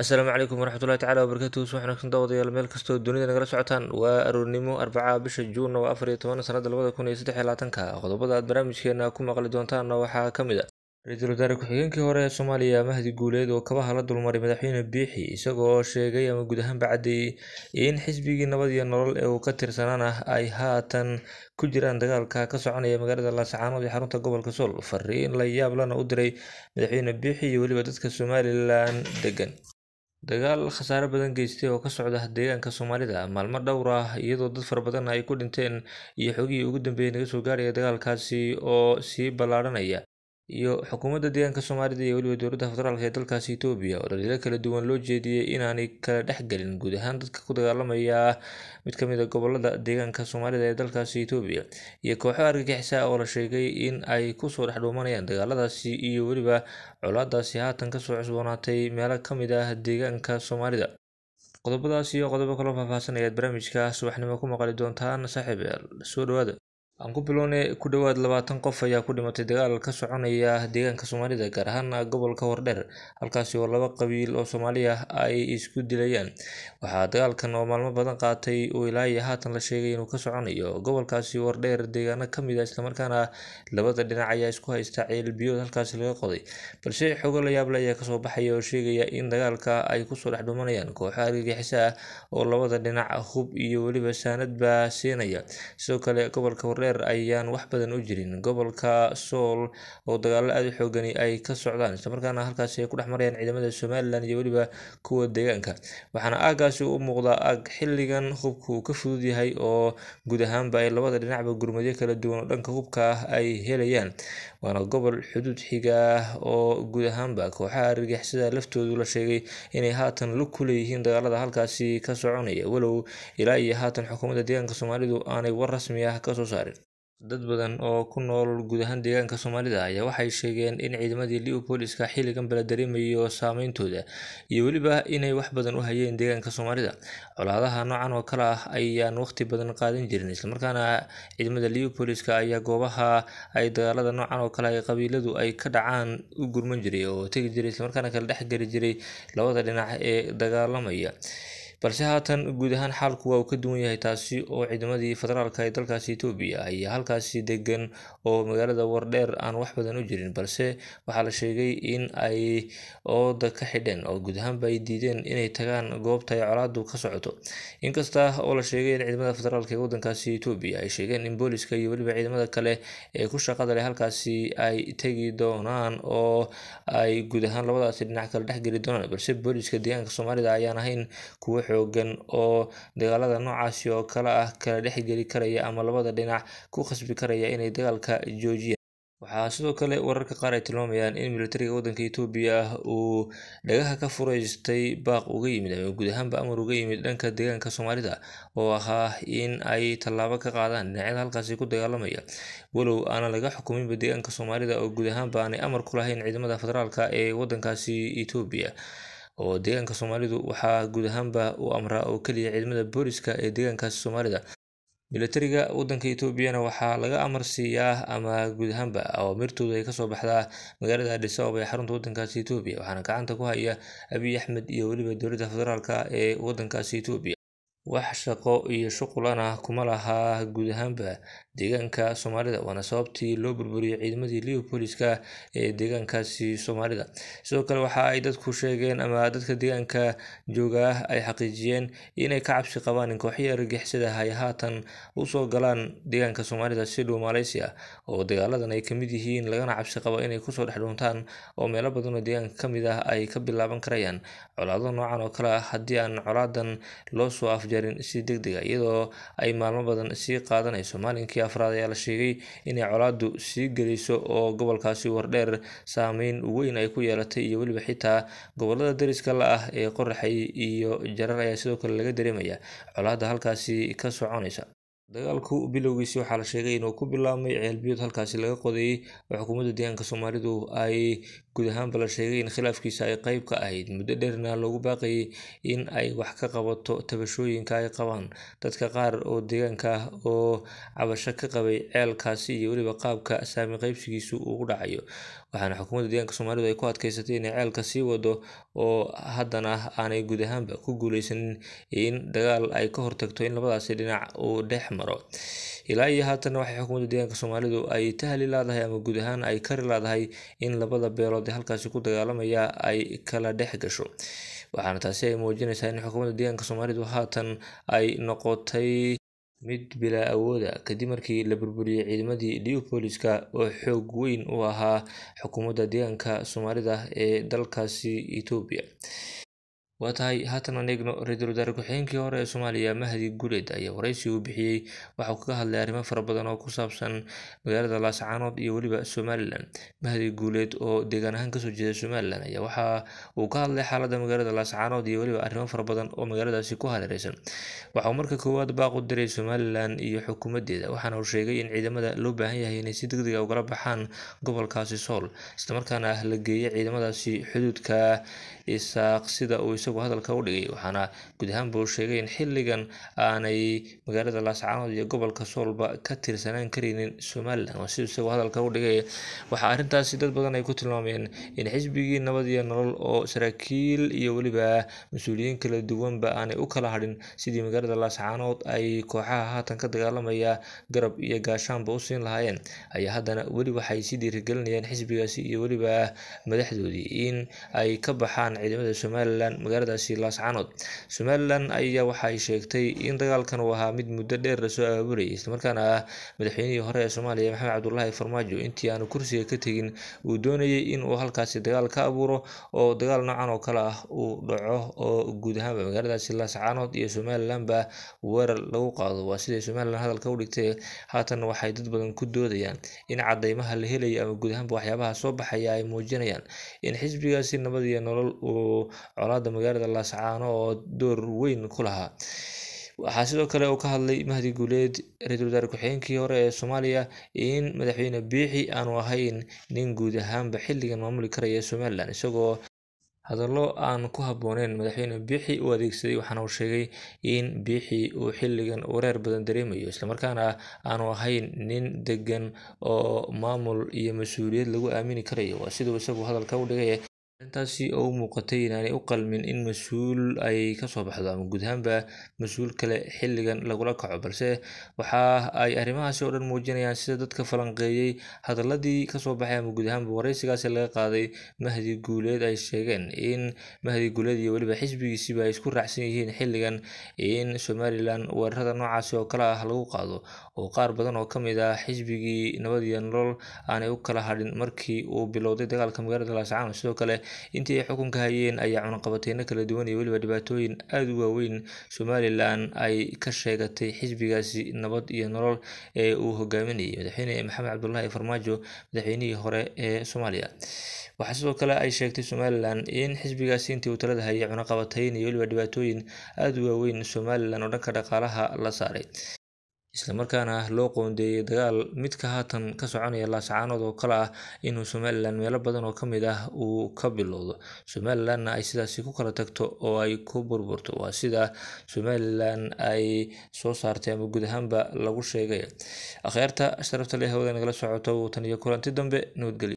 asalaamu calaykum waraxmatullahi tacala wabarakaatu soo xanaagsan daawadayaal meel kastoo dunida nagala socotaan waa aroornimo arbacaa bisha juun waa afar iyo toban sanadda labada kun iyo saddex iyo labaatanka qodobada aad barnaamijkeena ku maqli doontaanna waxaa ka mid a ah. ra-iisul wasaare ku-xigeenkii hore ee soomaaliya mahdi guuleed oo kabaha la dulmaray madaxweyne biixi isagoo sheegay ama guud ahaan bacdeeyey in xisbigii nabad iyo nolol ee uu ka tirsanaanah ay haatan ku jiraan dagaalka ka soconaya magaalada laascaanood ee xarunta gobolka sool fariin la yaab lana u diray madaxweyne biixi iyo weliba dadka somalilan degan dagaal khasaare badan geystay oo ka socda deegaanka soomaalida maalmo dhowr ah iyadoo dad fara badan ay ku dhinteen iyo xogihii ugu dambeeyey naga soo gaaraya dagaalkaasi oo sii ballaaranaya iyo xukuumadda deegaanka soomaalida iyo weliba dowladda federaalk ee dalkaasi etoobiya oo dhaliilo kala duwan loo jeediyey inaanay kala dhexgelin guud ahaan dadka ku dagaalamaya mid ka mid a ah gobolada deegaanka soomaalida ee dalkaasi etoobiya iyo kooxo argagixisa oo la sheegay in ay kusoo dhexdhuumanayaan dagaaladaasi iyo weliba colaadaasi haatan kasoo cusboonaatay meelo ka mid ah deegaanka soomaalida qodobadaas iyo qodobo kaloo faahfaahsan ayaad barnaamijka subaxnimo ku maqali doontaan saaxiib soo dhawaada aan ku bilownay ku dhowaad labaatan qof ayaa ku dhimatay dagaal ka soconaya deegaanka soomaalida gaar ahaana gobolka wardheer halkaasi oo laba qabiil oo soomaali ah ay isku dilayaan waxaa dagaalkan oo maalmo badan qaatay oo ilaahi haatan la sheegay inuu ka soconayo gobolkaasi wardheer deegaano kamid a ah islamarkaana labada dhinac ayaa isku haysta ceelbiyood halkaasi laga qoday balse xoogo la yaable ayaa kasoo baxaya oo sheegaya in dagaalka ay kusoo dhex dhumanayaan kooxo argagixiso ah oo labada dhinac hub iyo weliba saanadba siinaya sidoo kale gobolka wardheer dheer ayaan wax badan u jirin gobolka sool oo dagaalo aada u xoogani ay ka socdaan islamarkaana halkaasi ay ku dhex marayaan ciidamada somalilan iyo weliba kuwa deegaanka waxaana aaggaasi u muuqdaa ag xilligan hubku uu ka fudud yahay oo guud ahaanba ay labada dhinacba gurmadyo kala duwan oo dhanka hubka ah ay helayaan waana gobol xuduud xiga ah oo guud ahaanba kooxaha argixisada laftoodu la sheegay inay haatan lug ku leeyihiin dagaalada halkaasi ka soconaya walow ilaa iyo haatan xukuumadda deegaanka soomaalidu aanay war rasmi ah kasoo saarin Dad badan oo ku nool guud deegaanka Soomaalida ayaa waxay sheegeen in ciidamadii Leopoldska xilligan bala dareemayo saameyntooda iyo weliba inay wax badan u hayeen deegaanka Soomaalida. Colaadaha noocan oo kale ah ayaan waqti badan qaadan jirin islamarkaana ciidamada Leopoldska ayaa goobaha ay dagaalada noocan oo kale ay qabiiladu ay ka dhacaan u gurman jiray oo tegi jiray islamarkaana kala dhex geli jiray labada dhinac ee dagaalamaya balse haatan guud ahaan xaalku waa uu ka duwan yahay taasi oo ciidamadii federaalka ee dalkaasi etoobiya ayaa halkaasi degan oo magaalada wardheer aan wax badan u jirin balse waxaa la sheegay in ay ooda ka xidheen oo guud ahaanba ay diideen inay tagaan goobta ay colaadu ka socoto inkasta oo la sheegay in ciidamada federaalka ee waddankaasi etoobiya ay sheegeen in booliska iyo weliba ciidamada kale ee ku shaqada leh halkaasi ay tegi doonaan oo ay guud ahaan labadaasi dhinac kala dhexgeli doonaan balse booliska deegaanka soomaalida ayaan ahayn kuwo xooggan oo dagaalada noocaasi oo kale ah kala dhexgeli karaya ama labada dhinac ku khasbi karaya inay dagaalka joojiyaan waxaa sidoo kale wararka qaar ay tilmaamayaan in milatariga waddanka itoobiya ah uu dhagaha ka furaystay baaq uga yimid ama guud ahaanba amar uga yimid dhanka deegaanka soomaalida oo ahaa in ay tallaabo ka qaadaan dhinacyada halkaasi ku dagaalamaya walow aana laga xukuminba deegaanka soomaalida oo guud ahaanba aanay amar ku lahayn ciidamada federaalka ee waddankaasi itoobiya oo deegaanka soomaalidu waxaa guud ahaanba u amraa oo keliya ciidamada booliska ee deegaankaasi soomaalida milatariga waddanka etoobiyana waxaa laga amar siiyaa ama guud ahaanba awaamirtooda ay kasoo baxdaa magaalada adis ee xarunta wadankaasi etoobiya waxaana gacanta ku haya abiy axmed iyo weliba dowladda federaalka ee wadankaasi etoobiya wax shaqo iyo shuqulan kuma lahaa guud ahaanba deegaanka soomaalida waana sababtii loo burburiyey ciidamadii leopoliska ee deegaankaasi soomaalida sidoo kale waxa ay dadku sheegeen ama dadka deegaanka jooga ay xaqiijiyeen inay ka cabsi qabaan in kooxya argagixisada ay haatan usoo galaan deegaanka soomaalida si dhow malaysia oo dagaaladan ay kamid yihiin lagana cabsi qabo inay kusoo dhex dhuuntaan oo meelo badanoo deegaanka kamid ah ay ka bilaaban karayaan colaado noocan oo kale ah haddii aan colaadan loo soo afja gaarin si degdeg ah iyadoo ay maalmo badan sii qaadanayso maalinkii afraad ayaa la sheegay inay colaaddu sii gelayso oo gobolkaasi wardheer saameyn weyn ay ku yeelatay iyo weliba xitaa gobollada dariska la ah ee qoraxay iyo jarar ayaa sidoo kale laga dareemayaa colaadda halkaasi ka soconaysa Dagaalku bilowgiisii waxaa la sheegay inuu ku bilaabmay ceelbiyood halkaasi laga qodeeyay oo xukuumadda deegaanka Soomaalidu ay guud ahaanba la sheegay in khilaafkiisa ay qayb ka ahayd muddo dheerna loogu baaqayay in ay wax ka qabato tabashooyinka ay qabaan dadka qaar oo deegaanka ah oo cabasho ka qabay ceelkaasi iyo weliba qaabka saami qaybsigiisa uu dhacayo waxaana xukuumadda deegaanka Soomaalidu ay ku adkeysatay inay ceelka sii wado oo haddana aanay guud ahaanba ku guuleysanin in dagaal ay ka hortagto in labadaasi dhinac u dhex maro ilaa iyo haatanna waxay xukuumadda deegaanka soomaalidu ay tahli laadahay ama guud ahaan ay kari laadahay in labada beelood ee halkaasi ku dagaalamaya ay kala dhex gasho waxaana taasi ay muujinaysaa in xukuumadda deegaanka soomaalidu haatan ay noqotay mid bilaa awooda kadib markii la burburiyey ciidamadii leopoliska oo xoog weyn u ahaa xukuumadda deegaanka soomaalida ee dalkaasi etoobiya waa tahay haatan an eegno ra-iisul wasaare ku-xigeenkii hore ee soomaaliya mahdi guleed ayaa waraysi uu bixiyey waxa uu kaga hadlay arrimo fara badan oo ku saabsan magaalada laascaanood iyo weliba somalilan mahdi guuleed oo deegaan ahaan kasoo jeeda somalilan ayaa waxa uu ka hadlay xaalada magaalada laascaanood iyo weliba arrimo fara badan oo magaaladaasi ku hareereysan waxa uu marka koowaad baaq u diray somalilan iyo xukuumadeeda waxaana uu sheegay in ciidamada loo baahan yahay inay si degdega ah ugala baxaan gobolkaasi sool islamarkaana ah la geeya ciidamadaasi xuduudka isaaq sida uu isagu hadalka u dhigay waxaana guud ahaanba uu sheegay in xilligan aanay magaalada laascaanood iyo gobolka soolba ka tirsanaan karaynin somalilan oo si isagu hadalka u dhigay waxaa arrintaasi dad badan ay ku tilmaameen in xisbigii nabad iyo nolol oo saraakiil iyo weliba mas-uuliyiin kala duwanba aanay u kala hadhin sidii magaalada laascaanood ay kooxaha haatan ka dagaalamaya garab iyo gaashaanba u siin lahaayeen ayaa haddana weli waxay si dhiirigelinayaan xisbigaasi iyo weliba madaxdoodii in ay ka baxaan weerarayaan ciidamada somalilan magaaladaasi laascanood somalilan ayaa waxaay sheegtay in dagaalkan uu ahaa mid muddo dheer lasoo abuurayay islamarkaana ah madaxweynihii hore ee soomaaliya maxamed cabdulaahi farmaajo intii aanu kursiga ka tegin uu doonayay in uu halkaasi dagaal ka abuuro oo dagaal noocan oo kale ah uu dhaco oo guud ahaanba magaaladaasi laascanood iyo somalilanba weerar lagu qaado waa siday somalilan hadalka u dhigtay haatan waxay dad badan ku doodayaan in cadeymaha la helaya ama guud ahaanba waxyaabaha soo baxaya ay muujinayaan in xisbigaasi nabad iyo nolol uu colaada magaalada laascaano oo door weyn ku lahaa waxaa sidoo kale uu ka hadlay mahdi guuleed ra-iisul wasaare ku-xigeenkii hore ee soomaaliya in madaxweyne biixi aanu ahayn nin guud ahaanba xilligan maamuli karaya somalilan isagoo hadallo aan ku habbooneyn madaxweyne biixi uu adeegsaday waxaana uu sheegay in biixi uu xilligan uu reer badan dareemayo islamarkaana aanu ahayn nin degan oo maamul iyo mas-uuliyad lagu aamini karayo waa siduu isagu hadalka u dhigay Arintaasi oo u muuqatay inaanay u qalmin in mas-uul ay kasoo baxdo ama guud mas-uul kale xilligan lagula kaco balse waxa ay arrimahaasi oo dhan muujinayaan sida dadka falanqeeyey hadaladii kasoo baxay ama guud ahaanba laga qaaday Mahdi Guuleed ay sheegeen in Mahdi Guuleed iyo weliba xisbigiisiba ay isku raacsan yihiin xilligan in somalilan weerarada noocaasi oo kale ah lagu qaado oo qaar badan oo ka mid ah xisbigii nabad iyo nolol aanay u kala hadhin markii uu bilowday dagaalka magaalada Laascaanood sidoo kale intii ay xukunka hayeen ayaa cunaqabateyno kala duwan iyo weliba dhibaatooyin aada u waaweyn somalilan ay ka sheegatay xisbigaasi nabad iyo nolol ee uu hogaaminayay madaxweyne maxamed cabdulaahi farmaajo madaxweynihii hore ee soomaaliya waxaa sidoo kale ay sheegtay somalilan in xisbigaasi intii uu talada hayay cunaqabatayn iyo weliba dhibaatooyin aada u waaweyn somalilan oo dhanka dhaqaalaha la saaray islamarkaana ah loo qoondeeyey dagaal midka haatan ka soconaya laasacaanood oo kale ah inuu somalilan meelo badan oo kamid ah uu ka bilowdo somalilanna ay sidaasi ku kala tagto oo ay ku burburto waa sida somalilan ay soo saartay ama guud ahaanba lagu sheegay akhyaarta sharafta leh hawada nagala socoto uu tan iyo kulanti dambe nabadgelyo